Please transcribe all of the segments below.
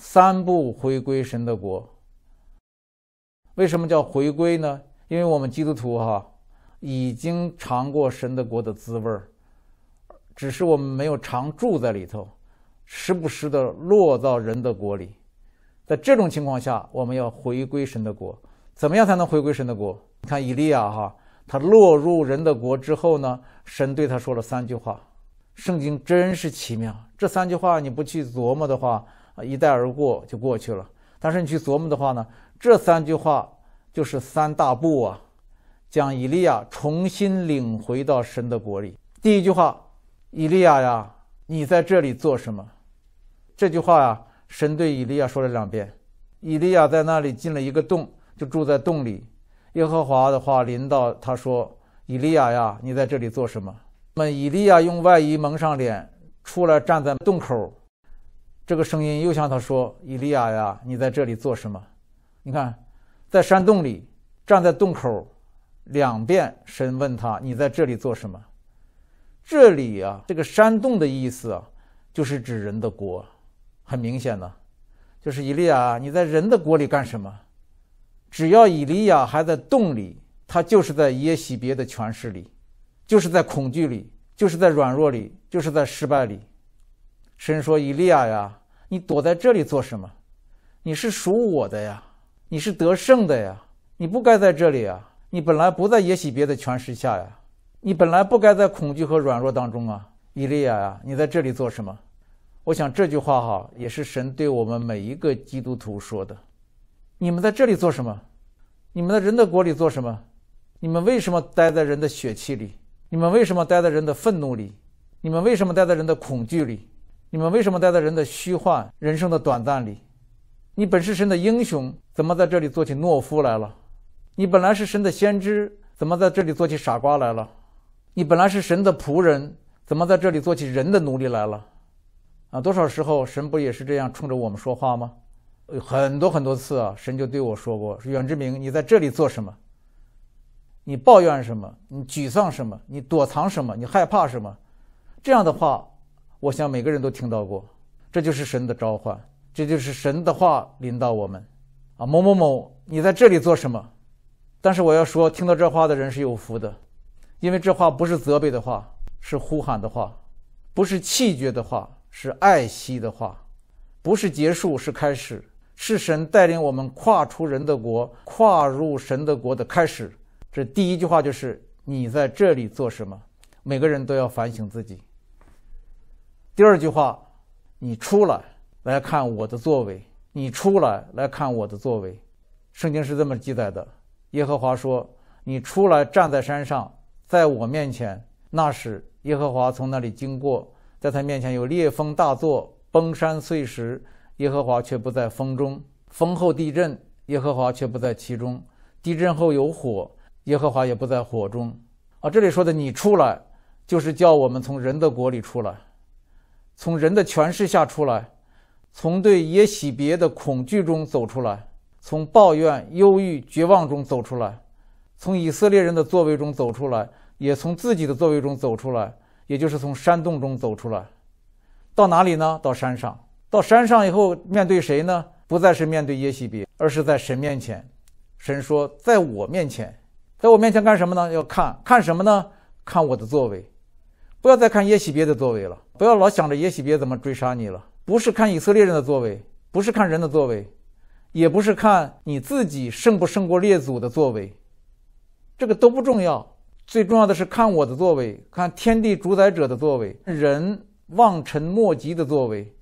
三步回归神的国。为什么叫回归呢？因为我们基督徒哈，已经尝过神的国的滋味儿，只是我们没有常住在里头，时不时的落到人的国里。在这种情况下，我们要回归神的国。怎么样才能回归神的国？你看，以利亚哈，他落入人的国之后呢，神对他说了三句话。圣经真是奇妙。这三句话你不去琢磨的话。一带而过就过去了，但是你去琢磨的话呢，这三句话就是三大步啊，将以利亚重新领回到神的国里。第一句话，以利亚呀，你在这里做什么？这句话呀，神对以利亚说了两遍。以利亚在那里进了一个洞，就住在洞里。耶和华的话临到他说：“以利亚呀，你在这里做什么？”那么以利亚用外衣蒙上脸，出来站在洞口。这个声音又向他说：“以利亚呀，你在这里做什么？你看，在山洞里，站在洞口，两遍神问他：你在这里做什么？这里啊，这个山洞的意思啊，就是指人的国。很明显呢，就是以利亚，你在人的国里干什么？只要以利亚还在洞里，他就是在耶西别的权势里，就是在恐惧里，就是在软弱里，就是在失败里。神说：以利亚呀。”你躲在这里做什么？你是属我的呀，你是得胜的呀，你不该在这里啊！你本来不在耶喜别的权势下呀，你本来不该在恐惧和软弱当中啊，以利亚呀，你在这里做什么？我想这句话哈，也是神对我们每一个基督徒说的：你们在这里做什么？你们在人的国里做什么？你们为什么待在人的血气里？你们为什么待在人的愤怒里？你们为什么待在人的恐惧里？你们为什么待在人的虚幻人生的短暂里？你本是神的英雄，怎么在这里做起懦夫来了？你本来是神的先知，怎么在这里做起傻瓜来了？你本来是神的仆人，怎么在这里做起人的奴隶来了？啊，多少时候神不也是这样冲着我们说话吗？有很多很多次啊，神就对我说过：“说远之明，你在这里做什么？你抱怨什么？你沮丧什么？你躲藏什么？你害怕什么？”这样的话。我想每个人都听到过，这就是神的召唤，这就是神的话引导我们，啊，某某某，你在这里做什么？但是我要说，听到这话的人是有福的，因为这话不是责备的话，是呼喊的话，不是气绝的话，是爱惜的话，不是结束，是开始，是神带领我们跨出人的国，跨入神的国的开始。这第一句话就是你在这里做什么？每个人都要反省自己。第二句话，你出来来看我的作为，你出来来看我的作为。圣经是这么记载的：耶和华说，你出来站在山上，在我面前。那时，耶和华从那里经过，在他面前有烈风大作，崩山碎石；耶和华却不在风中。风后地震，耶和华却不在其中。地震后有火，耶和华也不在火中。啊，这里说的“你出来”，就是叫我们从人的国里出来。从人的权势下出来，从对耶喜别的恐惧中走出来，从抱怨、忧郁、绝望中走出来，从以色列人的作为中走出来，也从自己的作为中走出来，也就是从山洞中走出来。到哪里呢？到山上。到山上以后，面对谁呢？不再是面对耶喜别，而是在神面前。神说：“在我面前，在我面前干什么呢？要看看什么呢？看我的作为。”不要再看耶喜别的作为了，不要老想着耶喜别怎么追杀你了。不是看以色列人的作为，不是看人的作为，也不是看你自己胜不胜过列祖的作为，这个都不重要。最重要的是看我的作为，看天地主宰者的作为，人望尘莫及的作为。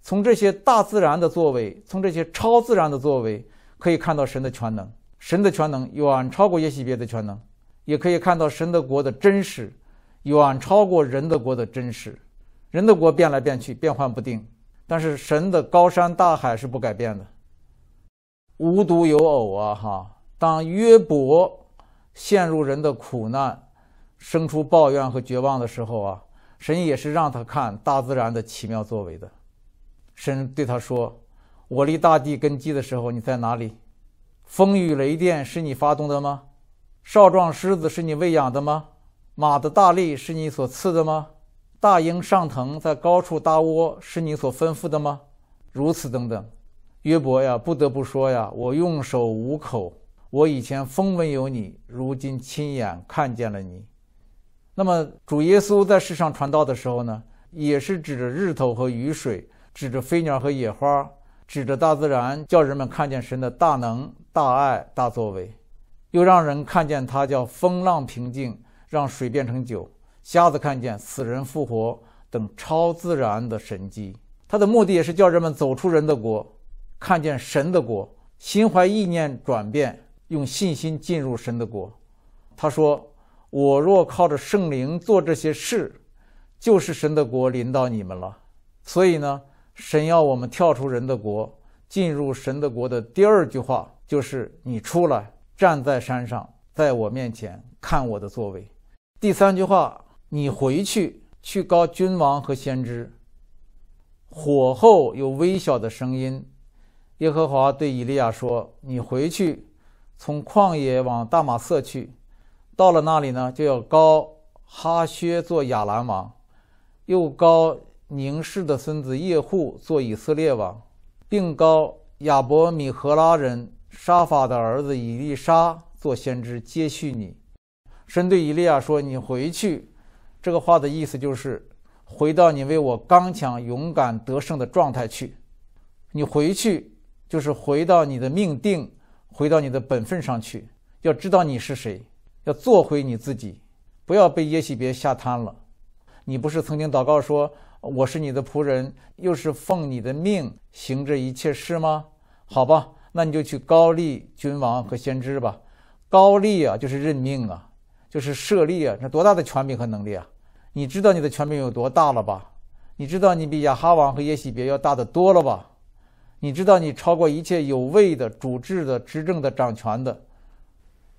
从这些大自然的作为，从这些超自然的作为，可以看到神的全能。神的全能远超过耶喜别的全能，也可以看到神的国的真实。远超过人的国的真实，人的国变来变去，变幻不定，但是神的高山大海是不改变的。无独有偶啊，哈！当约伯陷入人的苦难，生出抱怨和绝望的时候啊，神也是让他看大自然的奇妙作为的。神对他说：“我立大地根基的时候，你在哪里？风雨雷电是你发动的吗？少壮狮子是你喂养的吗？”马的大力是你所赐的吗？大鹰上腾在高处搭窝是你所吩咐的吗？如此等等，约伯呀，不得不说呀，我用手捂口，我以前风闻有你，如今亲眼看见了你。那么主耶稣在世上传道的时候呢，也是指着日头和雨水，指着飞鸟和野花，指着大自然，叫人们看见神的大能、大爱、大作为，又让人看见他叫风浪平静。让水变成酒，瞎子看见死人复活等超自然的神迹。他的目的也是叫人们走出人的国，看见神的国，心怀意念转变，用信心进入神的国。他说：“我若靠着圣灵做这些事，就是神的国临到你们了。”所以呢，神要我们跳出人的国，进入神的国的第二句话就是：“你出来站在山上，在我面前看我的座位。”第三句话，你回去去告君王和先知。火后有微小的声音，耶和华对以利亚说：“你回去，从旷野往大马色去，到了那里呢，就要高哈薛做亚兰王，又高宁氏的孙子耶户做以色列王，并高亚伯米和拉人沙法的儿子以利沙做先知，接续你。”神对以利亚说：“你回去，这个话的意思就是回到你为我刚强勇敢得胜的状态去。你回去就是回到你的命定，回到你的本分上去。要知道你是谁，要做回你自己，不要被耶洗别吓瘫了。你不是曾经祷告说我是你的仆人，又是奉你的命行这一切事吗？好吧，那你就去高丽君王和先知吧。高丽啊，就是任命啊。”就是设立啊，那多大的权柄和能力啊！你知道你的权柄有多大了吧？你知道你比亚哈王和耶喜别要大的多了吧？你知道你超过一切有位的、主治的、执政的、掌权的。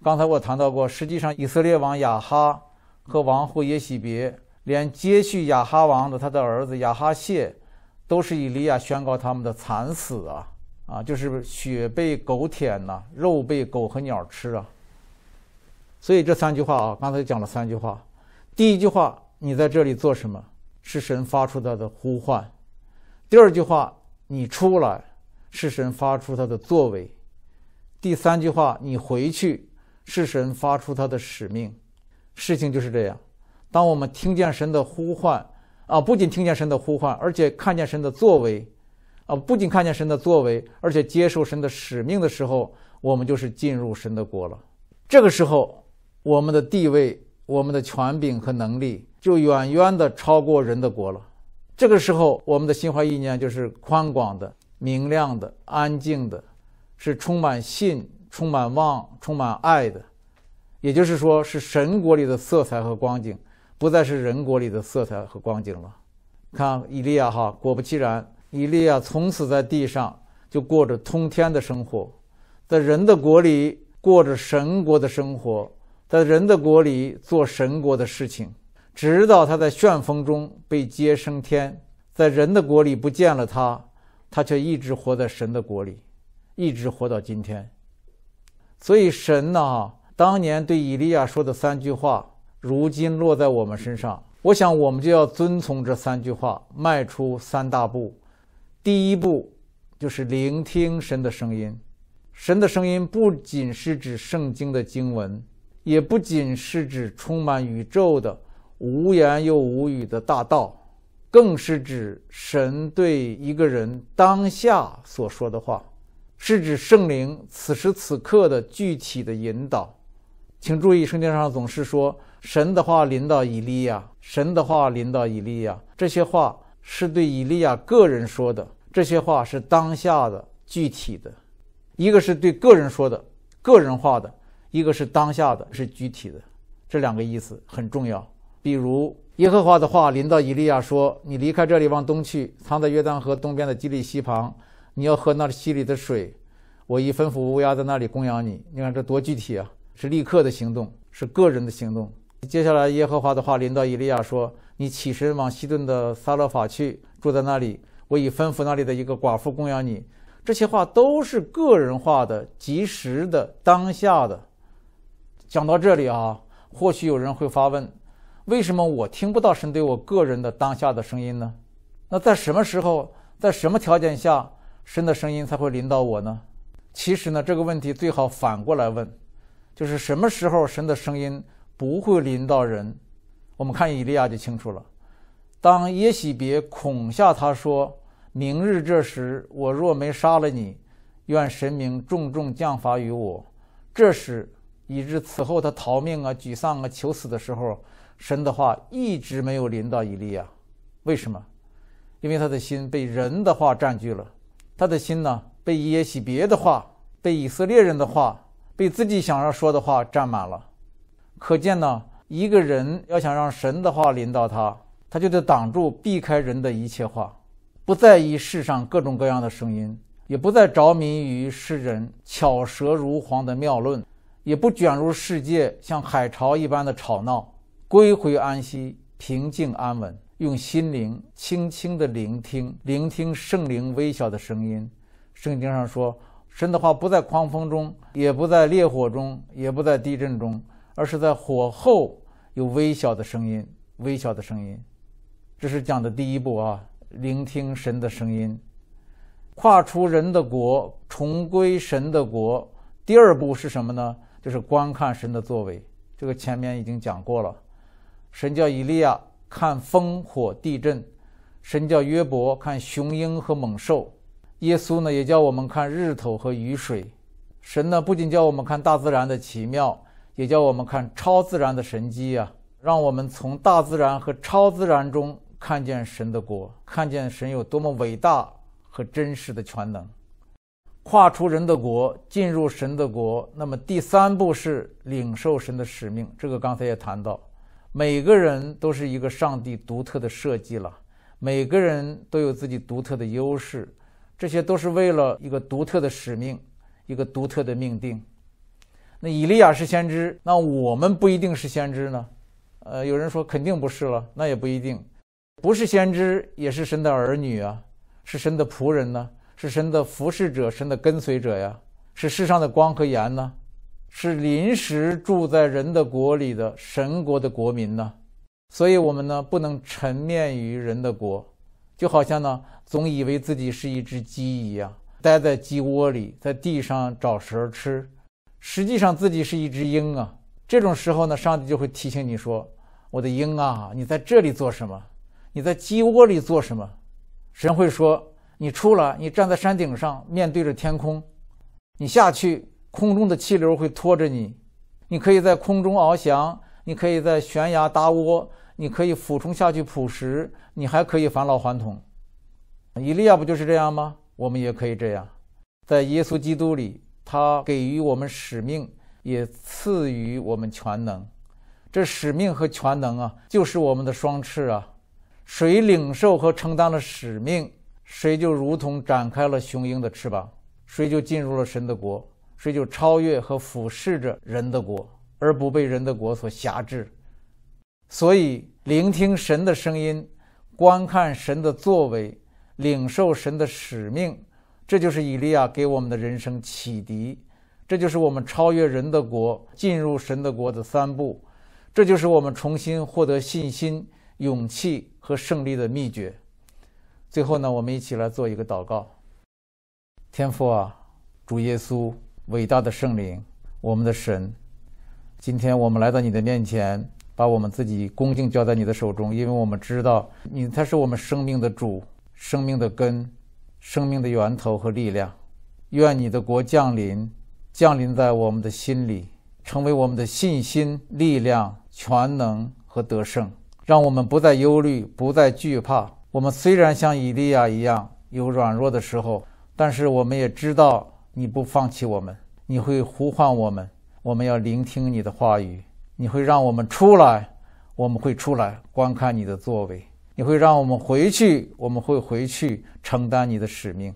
刚才我谈到过，实际上以色列王亚哈和王后耶喜别，连接续亚哈王的他的儿子亚哈谢，都是以利亚宣告他们的惨死啊！啊，就是血被狗舔呐，肉被狗和鸟吃啊！所以这三句话啊，刚才讲了三句话。第一句话，你在这里做什么？是神发出他的呼唤。第二句话，你出来，是神发出他的作为。第三句话，你回去，是神发出他的使命。事情就是这样。当我们听见神的呼唤啊，不仅听见神的呼唤，而且看见神的作为啊，不仅看见神的作为，而且接受神的使命的时候，我们就是进入神的国了。这个时候。我们的地位、我们的权柄和能力，就远远地超过人的国了。这个时候，我们的心怀意念就是宽广的、明亮的、安静的，是充满信、充满望、充满爱的。也就是说，是神国里的色彩和光景，不再是人国里的色彩和光景了。看，以利亚哈，果不其然，以利亚从此在地上就过着通天的生活，在人的国里过着神国的生活。在人的国里做神国的事情，直到他在旋风中被接升天，在人的国里不见了他，他却一直活在神的国里，一直活到今天。所以神呐，当年对以利亚说的三句话，如今落在我们身上，我想我们就要遵从这三句话，迈出三大步。第一步就是聆听神的声音，神的声音不仅是指圣经的经文。也不仅是指充满宇宙的无言又无语的大道，更是指神对一个人当下所说的话，是指圣灵此时此刻的具体的引导。请注意，圣经上总是说神的话领导以利亚，神的话领导以利亚。这些话是对以利亚个人说的，这些话是当下的具体的，一个是对个人说的，个人化的。一个是当下的，是具体的，这两个意思很重要。比如耶和华的话临到以利亚说：“你离开这里，往东去，藏在约旦河东边的基利西旁，你要喝那溪里的水，我已吩咐乌鸦在那里供养你。”你看这多具体啊，是立刻的行动，是个人的行动。接下来耶和华的话临到以利亚说：“你起身往西顿的撒勒法去，住在那里，我已吩咐那里的一个寡妇供养你。”这些话都是个人化的、及时的、当下的。讲到这里啊，或许有人会发问：为什么我听不到神对我个人的当下的声音呢？那在什么时候，在什么条件下，神的声音才会临到我呢？其实呢，这个问题最好反过来问：就是什么时候神的声音不会临到人？我们看以利亚就清楚了。当耶喜别恐吓他说：“明日这时，我若没杀了你，愿神明重重降罚于我。”这时。以致此后他逃命啊、沮丧啊、求死的时候，神的话一直没有临到以利亚。为什么？因为他的心被人的话占据了，他的心呢被耶洗别的话、被以色列人的话、被自己想要说的话占满了。可见呢，一个人要想让神的话临到他，他就得挡住、避开人的一切话，不在意世上各种各样的声音，也不再着迷于世人巧舌如簧的妙论。也不卷入世界像海潮一般的吵闹，归回安息，平静安稳，用心灵轻轻的聆听，聆听圣灵微小的声音。圣经上说，神的话不在狂风中，也不在烈火中，也不在地震中，而是在火后有微小的声音，微小的声音。这是讲的第一步啊，聆听神的声音，跨出人的国，重归神的国。第二步是什么呢？这是观看神的作为，这个前面已经讲过了。神叫以利亚看烽火、地震；神叫约伯看雄鹰和猛兽；耶稣呢也叫我们看日头和雨水。神呢不仅叫我们看大自然的奇妙，也叫我们看超自然的神迹啊！让我们从大自然和超自然中看见神的国，看见神有多么伟大和真实的全能。跨出人的国，进入神的国。那么第三步是领受神的使命。这个刚才也谈到，每个人都是一个上帝独特的设计了，每个人都有自己独特的优势，这些都是为了一个独特的使命，一个独特的命定。那以利亚是先知，那我们不一定是先知呢？呃，有人说肯定不是了，那也不一定，不是先知也是神的儿女啊，是神的仆人呢。是神的服侍者，神的跟随者呀，是世上的光和盐呢，是临时住在人的国里的神国的国民呢。所以，我们呢不能沉湎于人的国，就好像呢总以为自己是一只鸡一样，待在鸡窝里，在地上找食吃。实际上，自己是一只鹰啊。这种时候呢，上帝就会提醒你说：“我的鹰啊，你在这里做什么？你在鸡窝里做什么？”神会说。你出来，你站在山顶上，面对着天空。你下去，空中的气流会拖着你。你可以在空中翱翔，你可以在悬崖搭窝，你可以俯冲下去捕食，你还可以返老还童。以利亚不就是这样吗？我们也可以这样，在耶稣基督里，他给予我们使命，也赐予我们全能。这使命和全能啊，就是我们的双翅啊。谁领受和承担了使命？谁就如同展开了雄鹰的翅膀，谁就进入了神的国，谁就超越和俯视着人的国，而不被人的国所辖制。所以，聆听神的声音，观看神的作为，领受神的使命，这就是以利亚给我们的人生启迪，这就是我们超越人的国、进入神的国的三步，这就是我们重新获得信心、勇气和胜利的秘诀。最后呢，我们一起来做一个祷告。天父啊，主耶稣，伟大的圣灵，我们的神，今天我们来到你的面前，把我们自己恭敬交在你的手中，因为我们知道你他是我们生命的主，生命的根，生命的源头和力量。愿你的国降临，降临在我们的心里，成为我们的信心、力量、全能和得胜。让我们不再忧虑，不再惧怕。我们虽然像以利亚一样有软弱的时候，但是我们也知道你不放弃我们，你会呼唤我们，我们要聆听你的话语，你会让我们出来，我们会出来观看你的作为，你会让我们回去，我们会回去承担你的使命。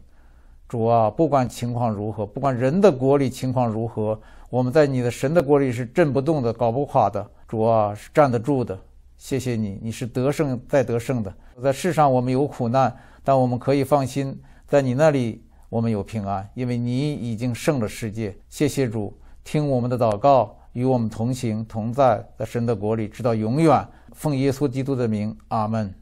主啊，不管情况如何，不管人的国力情况如何，我们在你的神的国里是震不动的，搞不垮的，主啊是站得住的。谢谢你，你是得胜再得胜的。在世上我们有苦难，但我们可以放心，在你那里我们有平安，因为你已经胜了世界。谢谢主，听我们的祷告，与我们同行同在，在神的国里直到永远。奉耶稣基督的名，阿门。